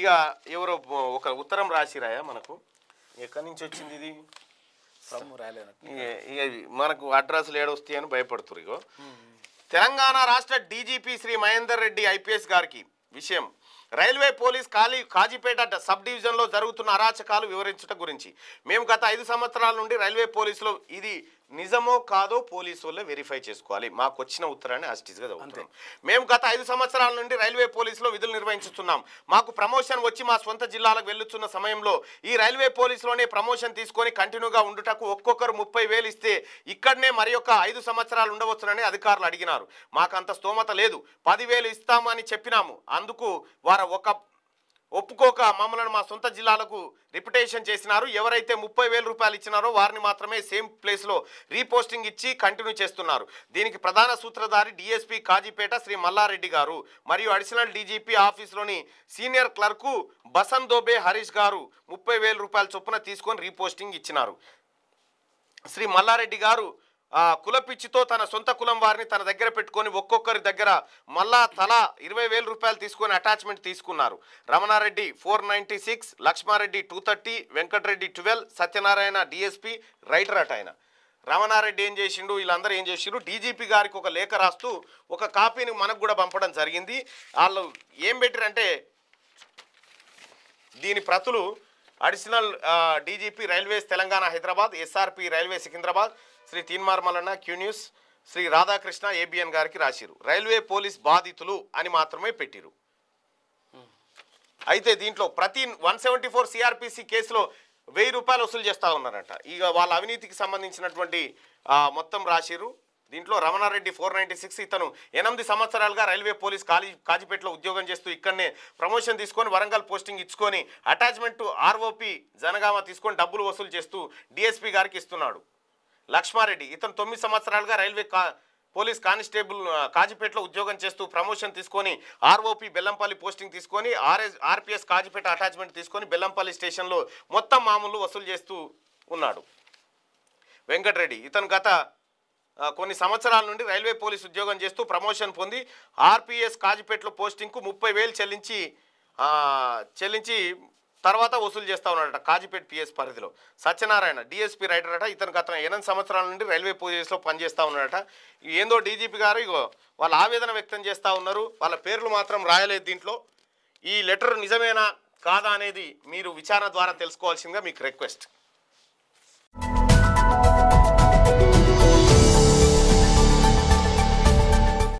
ఇక ఎవరో ఒక ఉత్తరం రాసిరాయా మనకు ఎక్కడి నుంచి వచ్చింది ఇది ఇక మనకు అడ్రస్లు ఏడొస్తాయి అని భయపడుతుంది ఇగో hmm. తెలంగాణ రాష్ట్ర డీజీపీ శ్రీ మహేందర్ రెడ్డి ఐపీఎస్ గారికి విషయం రైల్వే పోలీస్ ఖాళీ కాజీపేట సబ్ డివిజన్లో జరుగుతున్న అరాచకాలు వివరించడం గురించి మేము గత ఐదు సంవత్సరాల నుండి రైల్వే పోలీసులో ఇది నిజమో కాదో పోలీసు వాళ్ళు వెరిఫై చేసుకోవాలి మాకు వచ్చిన ఉత్తరాన్ని అస్టిస్గా చదువుతాం మేము గత ఐదు సంవత్సరాల నుండి రైల్వే పోలీసులో విధులు నిర్వహించుతున్నాం మాకు ప్రమోషన్ వచ్చి మా సొంత జిల్లాలకు వెళ్ళుతున్న సమయంలో ఈ రైల్వే పోలీసులోనే ప్రమోషన్ తీసుకొని కంటిన్యూగా ఉండుటకు ఒక్కొక్కరు ముప్పై వేలు ఇస్తే ఇక్కడనే మరి యొక్క ఐదు సంవత్సరాలు ఉండవచ్చునని అధికారులు అడిగినారు అంత స్తోమత లేదు పదివేలు ఇస్తామని చెప్పినాము అందుకు వారు ఒక ఒప్పుకోక మమ్మల్ని మా సొంత జిల్లాలకు రిపిటేషన్ చేసినారు ఎవరైతే ముప్పై వేల రూపాయలు ఇచ్చినారో వారిని మాత్రమే సేమ్ ప్లేస్లో రీపోస్టింగ్ ఇచ్చి కంటిన్యూ చేస్తున్నారు దీనికి ప్రధాన సూత్రధారి డిఎస్పీ కాజీపేట శ్రీ మల్లారెడ్డి గారు మరియు అడిషనల్ డీజీపీ ఆఫీస్లోని సీనియర్ క్లర్కు బసన్ దోబే హరీష్ గారు ముప్పై రూపాయల చొప్పున తీసుకొని రీపోస్టింగ్ ఇచ్చినారు శ్రీ మల్లారెడ్డి గారు కులపిచ్చితో తన సొంత కులం వారిని తన దగ్గర పెట్టుకొని ఒక్కొక్కరి దగ్గర మళ్ళా తల ఇరవై వేల రూపాయలు తీసుకొని అటాచ్మెంట్ తీసుకున్నారు Ramanareddy four ninety six Lakshmareddy two thirty Venkatareddy twelve Satyanarayana DSP writer అట ఆయన రమణారెడ్డి ఏం చేసిండు వీళ్ళందరూ ఏం చేసిండు డీజీపీ గారికి ఒక లేఖ రాస్తూ ఒక కాపీని మనకు కూడా పంపడం జరిగింది వాళ్ళు ఏం పెట్టారంటే దీని ప్రతులు additional DGP railways Telangana Hyderabad SRP railway Secunderabad Shri Teenmar Mallanna Q News Shri Radhakrishna ABN గారికి రాసిరు రైల్వే పోలీస్ బాధితులు అని మాత్రమే పెట్టిరు అయితే దీంట్లో ప్రతి వన్ సెవెంటీ ఫోర్ సిఆర్పిసి కేసులో వెయ్యి రూపాయలు వసూలు చేస్తూ ఉన్నారంట ఇక వాళ్ళ అవినీతికి సంబంధించినటువంటి మొత్తం రాసిరు దీంట్లో రమణారెడ్డి ఫోర్ నైంటీ సిక్స్ ఇతను ఎనిమిది సంవత్సరాలుగా రైల్వే పోలీస్ కాలీ కాజీపేటలో ఉద్యోగం చేస్తూ ఇక్కడనే ప్రమోషన్ తీసుకొని వరంగల్ పోస్టింగ్ ఇచ్చుకొని అటాచ్మెంట్ ఆర్ఓపి జనగామ తీసుకొని డబ్బులు వసూలు చేస్తూ డిఎస్పీ గారికి ఇస్తున్నాడు లక్ష్మారెడ్డి ఇతను తొమ్మిది సంవత్సరాలుగా రైల్వే కా పోలీస్ కానిస్టేబుల్ కాజీపేటలో ఉద్యోగం చేస్తూ ప్రమోషన్ తీసుకొని ఆర్ఓపి బెల్లంపల్లి పోస్టింగ్ తీసుకొని ఆర్ఎస్ ఆర్పిఎస్ కాజీపేట అటాచ్మెంట్ తీసుకొని బెల్లంపల్లి స్టేషన్లో మొత్తం మామూలు వసూలు చేస్తూ ఉన్నాడు వెంకటరెడ్డి ఇతను గత కొన్ని సంవత్సరాల నుండి రైల్వే పోలీస్ ఉద్యోగం చేస్తూ ప్రమోషన్ పొంది ఆర్పిఎస్ కాజిపేటలో పోస్టింగ్కు ముప్పై వేలు చెల్లించి చెల్లించి తర్వాత వసూలు చేస్తూ ఉన్నాడట కాజీపేట్ పిఎస్ పరిధిలో సత్యనారాయణ డిఎస్పీ రైటర్ అట ఇతను గత ఎనిమిది సంవత్సరాల నుండి రైల్వే పోలీసులో పనిచేస్తూ ఉన్నాడట ఏందో డీజీపీ గారు ఇగో వాళ్ళ ఆవేదన వ్యక్తం చేస్తూ ఉన్నారు వాళ్ళ పేర్లు మాత్రం రాయలేదు దీంట్లో ఈ లెటర్ నిజమేనా కాదా అనేది మీరు విచారణ ద్వారా తెలుసుకోవాల్సిందిగా మీకు రిక్వెస్ట్